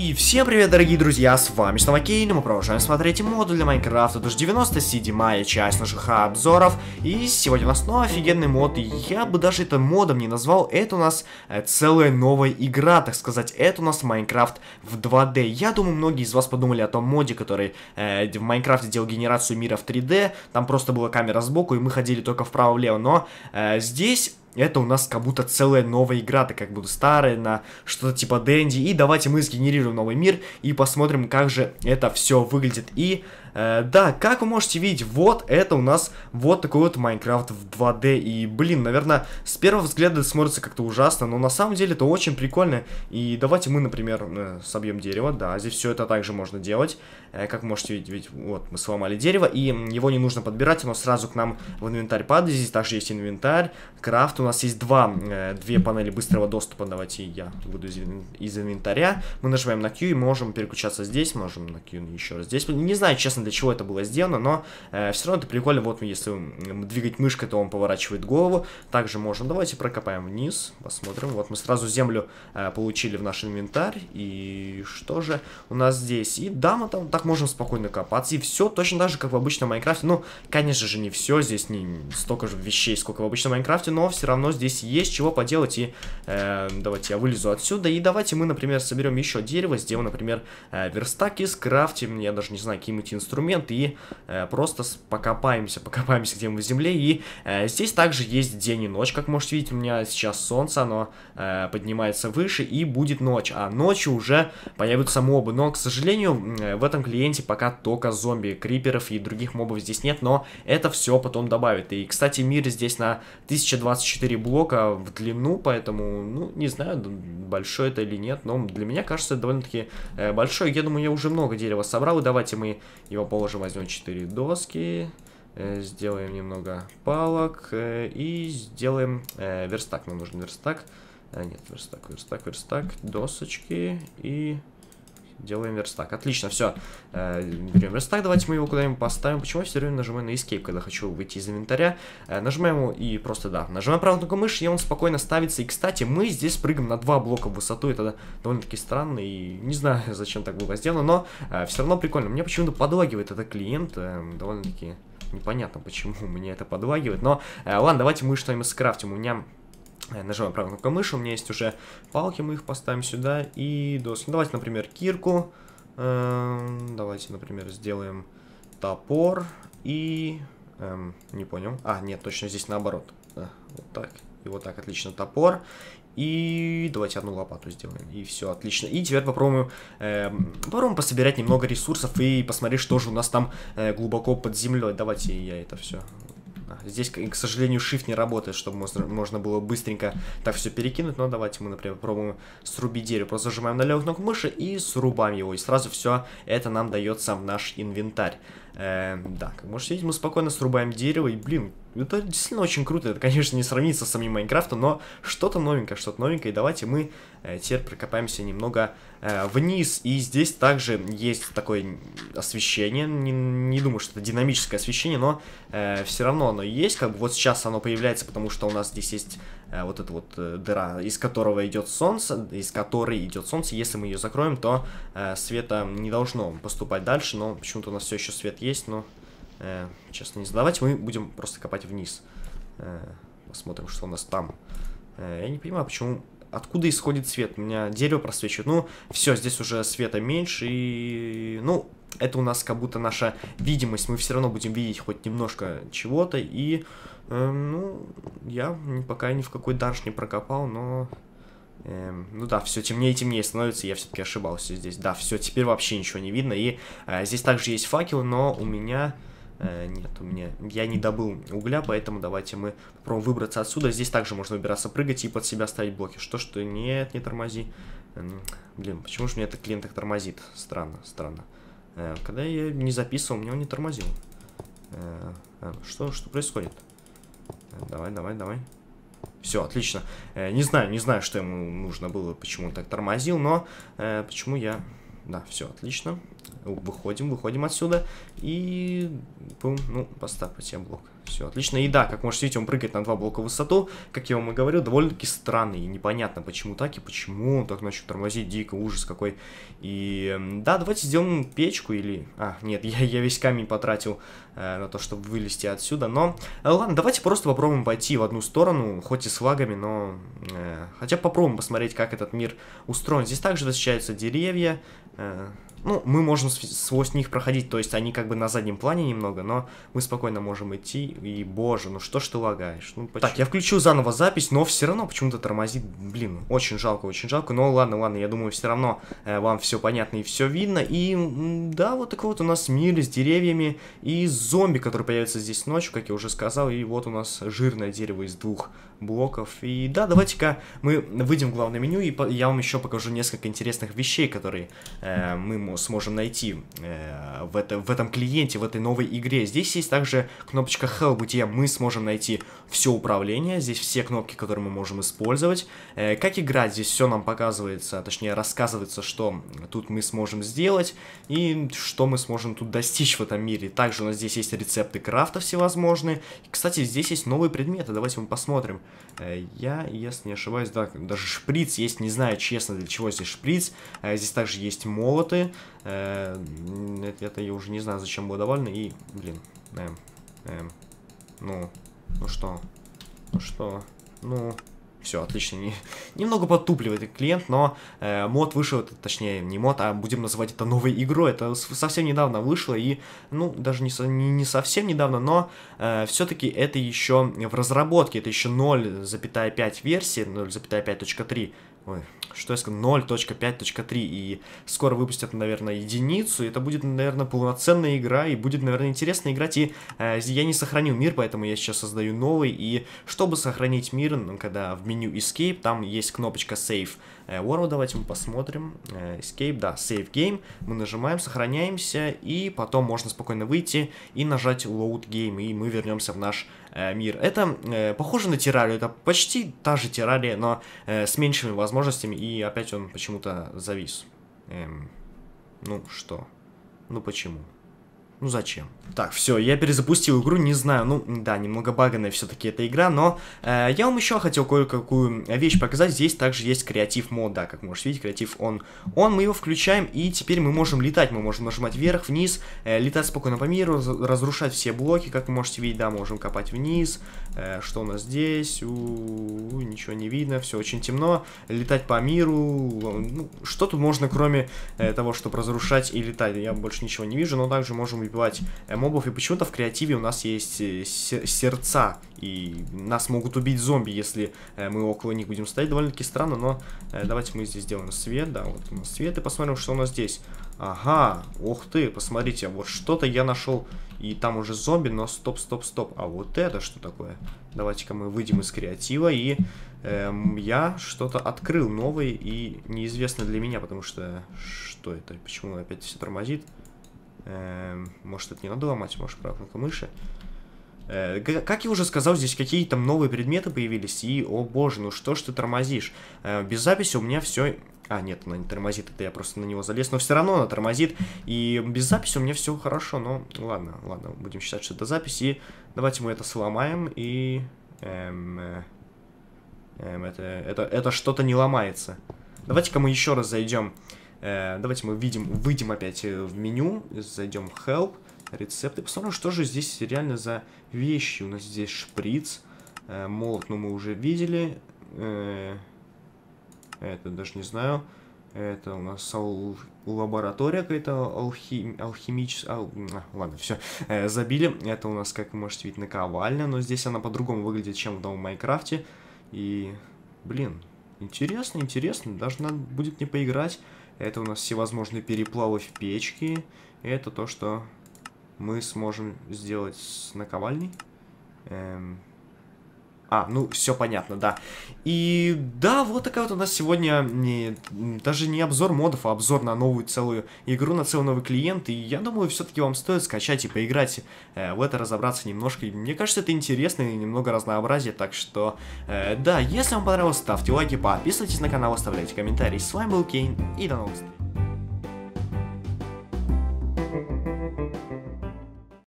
И всем привет, дорогие друзья, с вами снова Кейн, и мы продолжаем смотреть моду для Майнкрафта, это же 97-я часть наших обзоров, и сегодня у нас снова ну, офигенный мод, я бы даже это модом не назвал, это у нас э, целая новая игра, так сказать, это у нас Майнкрафт в 2D. Я думаю, многие из вас подумали о том моде, который э, в Майнкрафте делал генерацию мира в 3D, там просто была камера сбоку, и мы ходили только вправо-влево, но э, здесь это у нас как будто целая новая игра, так как будто старая, на что-то типа Дэнди. И давайте мы сгенерируем новый мир и посмотрим, как же это все выглядит. И Э, да, как вы можете видеть, вот это у нас вот такой вот Майнкрафт в 2D. И, блин, наверное, с первого взгляда смотрится как-то ужасно, но на самом деле это очень прикольно. И давайте мы, например, э, собьем дерево. Да, здесь все это также можно делать. Э, как можете видеть, ведь вот мы сломали дерево, и его не нужно подбирать, оно сразу к нам в инвентарь падает. Здесь также есть инвентарь, крафт. У нас есть два, две панели быстрого доступа. Давайте я буду из, из инвентаря. Мы нажимаем на Q и можем переключаться здесь, можем на Q еще раз здесь. Не знаю, честно, для чего это было сделано, но э, все равно это прикольно. Вот если двигать мышкой, то он поворачивает голову. Также можно, давайте прокопаем вниз, посмотрим. Вот мы сразу землю э, получили в наш инвентарь. И что же у нас здесь? И да, мы там так можем спокойно копаться. И все точно так же, как в обычном Майнкрафте. Ну, конечно же, не все. Здесь не столько же вещей, сколько в обычном Майнкрафте, но все равно здесь есть чего поделать. И э, давайте я вылезу отсюда. И давайте мы, например, соберем еще дерево, сделаем, например, э, верстак и скрафтим, я даже не знаю, какие-нибудь инструменты инструмент и э, просто покопаемся, покопаемся где мы в земле. И э, здесь также есть день и ночь, как можете видеть, у меня сейчас солнце, оно э, поднимается выше и будет ночь. А ночью уже появятся мобы, но, к сожалению, э, в этом клиенте пока только зомби, криперов и других мобов здесь нет, но это все потом добавит. И, кстати, мир здесь на 1024 блока в длину, поэтому, ну, не знаю, большой это или нет, но для меня кажется, это довольно-таки э, большой. Я думаю, я уже много дерева собрал, и давайте мы его его положим, возьмем 4 доски. Э, сделаем немного палок. Э, и сделаем э, верстак. Нам нужен верстак. Нет, верстак, верстак, верстак. Досочки и делаем верстак. Отлично, все. Э, Берем верстак, давайте мы его куда-нибудь поставим. Почему я все время нажимаю на escape, когда хочу выйти из инвентаря? Э, нажимаем его и просто, да, нажимаем правую кнопку мыши, и он спокойно ставится. И, кстати, мы здесь прыгаем на два блока в высоту. Это довольно-таки странно, и не знаю, зачем так было сделано, но э, все равно прикольно. Мне почему-то подлагивает этот клиент, довольно-таки непонятно, почему мне это подлагивает. Но, ладно, давайте мы что-нибудь скрафтим. У меня Нажимаем правую кнопку мыши, у меня есть уже палки, мы их поставим сюда и доски. Ну, давайте, например, кирку. Эм, давайте, например, сделаем топор и... Эм, не понял. А, нет, точно здесь наоборот. Да, э, вот так. И вот так, отлично, топор. И давайте одну лопату сделаем. И все, отлично. И теперь попробуем, эм, попробуем пособирать немного ресурсов и посмотреть, что же у нас там э, глубоко под землей. Давайте я это все Здесь, к сожалению, shift не работает, чтобы можно было быстренько так все перекинуть. Но давайте мы, например, пробуем срубить дерево. Просто зажимаем на левую кнопку мыши и срубаем его. И сразу все это нам дается в наш инвентарь. Э, да, можешь можете мы спокойно срубаем дерево, и, блин, это действительно очень круто. Это, конечно, не сравнится с самим Майнкрафтом, но что-то новенькое, что-то новенькое. И давайте мы э, теперь прокопаемся немного э, вниз. И здесь также есть такое освещение. Не, не думаю, что это динамическое освещение, но э, все равно оно есть. Как бы вот сейчас оно появляется, потому что у нас здесь есть Э, вот эта вот э, дыра, из которого идет солнце, из которой идет солнце, если мы ее закроем, то э, света не должно поступать дальше, но почему-то у нас все еще свет есть, но честно не задавать, мы будем просто копать вниз. Посмотрим, что у нас там. Я не понимаю, почему откуда исходит свет. У меня дерево просвечивает. Ну, все, здесь уже света меньше, и... Ну, это у нас как будто наша видимость. Мы все равно будем видеть хоть немножко чего-то, и... Э, ну, я пока ни в какой данж не прокопал, но... Эм, ну да, все темнее и темнее становится, я все-таки ошибался здесь. Да, все, теперь вообще ничего не видно. И э, здесь также есть факел, но у меня Э, нет, у меня... Я не добыл угля, поэтому давайте мы попробуем выбраться отсюда. Здесь также можно выбираться, прыгать и под себя ставить блоки. Что, что... Нет, не тормози. Э, ну, блин, почему же у меня этот клиент так тормозит? Странно, странно. Э, когда я не записывал, меня он не тормозил. Э, э что, что происходит? Э, давай, давай, давай. Все, отлично. Э, не знаю, не знаю, что ему нужно было, почему он так тормозил, но э, почему я... Да, все, отлично. Ну, выходим, выходим отсюда. И... Бум, ну, поставлю себе блок. Все, отлично. И да, как можете видеть, он прыгает на два блока в высоту. Как я вам и говорил, довольно-таки странный. И непонятно, почему так и почему он так начал тормозить. Дико, ужас какой. И да, давайте сделаем печку или... А, нет, я, я весь камень потратил э, на то, чтобы вылезти отсюда. Но э, ладно, давайте просто попробуем пойти в одну сторону, хоть и с лагами, но... Э, хотя попробуем посмотреть, как этот мир устроен. Здесь также встречаются деревья... Э, ну, мы можем сквозь них проходить, то есть они как бы на заднем плане немного, но мы спокойно можем идти, и боже, ну что ж ты лагаешь? Ну, Так, я включу заново запись, но все равно почему-то тормозит, блин, очень жалко, очень жалко, но ладно, ладно, я думаю, все равно э, вам все понятно и все видно, и да, вот такой вот у нас мир с деревьями и зомби, который появится здесь ночью, как я уже сказал, и вот у нас жирное дерево из двух блоков, и да, давайте-ка мы выйдем в главное меню, и я вам еще покажу несколько интересных вещей, которые э, мы сможем найти э, в, это, в этом клиенте, в этой новой игре. Здесь есть также кнопочка Help, где мы сможем найти все управление, здесь все кнопки, которые мы можем использовать. Э, как играть, здесь все нам показывается, а точнее рассказывается, что тут мы сможем сделать и что мы сможем тут достичь в этом мире. Также у нас здесь есть рецепты крафта всевозможные. Кстати, здесь есть новые предметы, давайте мы посмотрим. Э, я, если не ошибаюсь, да, даже шприц есть, не знаю честно для чего здесь шприц. Э, здесь также есть молоты, Э, это, это я уже не знаю, зачем было довольно. И, блин, эм, эм, ну, ну что, ну что, ну... Все, отлично. Не, немного подтупливает клиент, но э, мод вышел, это, точнее, не мод, а будем называть это новой игрой. Это совсем недавно вышло, и, ну, даже не, не, не совсем недавно, но э, все-таки это еще в разработке, это еще 0,5 версии, 0,5.3. Ой, что я сказал, 0.5.3, и скоро выпустят, наверное, единицу, и это будет, наверное, полноценная игра, и будет, наверное, интересно играть, и э, я не сохраню мир, поэтому я сейчас создаю новый, и чтобы сохранить мир, когда в меню Escape, там есть кнопочка Save, Э, World давайте мы посмотрим. Э, Escape, да, Save Game. Мы нажимаем, сохраняемся, и потом можно спокойно выйти и нажать Load Game, и мы вернемся в наш э, мир. Это э, похоже на террарию, это почти та же террария, но э, с меньшими возможностями, и опять он почему-то завис. Эм, ну что? Ну почему? Ну зачем? Так, все, я перезапустил игру, не знаю, ну да, немного баганная все-таки эта игра, но э, я вам еще хотел кое-какую э, вещь показать. Здесь также есть креатив мод, да, как можете видеть, креатив он. Он, мы его включаем, и теперь мы можем летать, мы можем нажимать вверх, вниз, э, летать спокойно по миру, разрушать все блоки, как вы можете видеть, да, можем копать вниз. Э, что у нас здесь? У -у -у, ничего не видно, все очень темно. Летать по миру, ну, что тут можно, кроме э, того, чтобы разрушать и летать? Я больше ничего не вижу, но также можем выбивать э, мобов. И почему-то в креативе у нас есть э, сердца. И нас могут убить зомби, если э, мы около них будем стоять. Довольно-таки странно, но давайте мы здесь сделаем свет. Да, вот у нас свет. И посмотрим, что у нас здесь. Ага, ух ты, посмотрите, а вот что-то я нашел. И там уже зомби, но стоп, стоп, стоп. А вот это что такое? Давайте-ка мы выйдем из креатива. И эм, я что-то открыл новый и неизвестно для меня, потому что... Что это? Почему опять все тормозит? Может, это не надо ломать, может, правой кнопка мыши. Э, как я уже сказал, здесь какие-то новые предметы появились, и, о боже, ну что ж ты тормозишь? Э, без записи у меня все... А, нет, она не тормозит, это я просто на него залез, но все равно она тормозит, и без записи у меня все хорошо, но ладно, ладно, будем считать, что это запись, и давайте мы это сломаем, и... Эм, э, эм, это это, это что-то не ломается. Давайте-ка мы еще раз зайдем Э, давайте мы видим, выйдем опять э, в меню, зайдем в help, рецепты, посмотрим, что же здесь реально за вещи. У нас здесь шприц, э, молот, ну мы уже видели, это даже не знаю. Это у нас лаборатория какая-то алхим алхимическая. Ал а, ладно, все. забили. Это у нас, как вы можете видеть, наковальня. Но здесь она по-другому выглядит, чем в новом Майнкрафте. И, блин, Интересно, интересно. Даже надо будет не поиграть. Это у нас всевозможные переплавы в печке. Это то, что мы сможем сделать с наковальней. Эм, а, ну, все понятно, да. И да, вот такая вот у нас сегодня не, даже не обзор модов, а обзор на новую целую игру, на целый новый клиент. И я думаю, все-таки вам стоит скачать и поиграть э, в это, разобраться немножко. И мне кажется, это интересно и немного разнообразие. Так что, э, да, если вам понравилось, ставьте лайки, подписывайтесь на канал, оставляйте комментарии. С вами был Кейн и до новых встреч.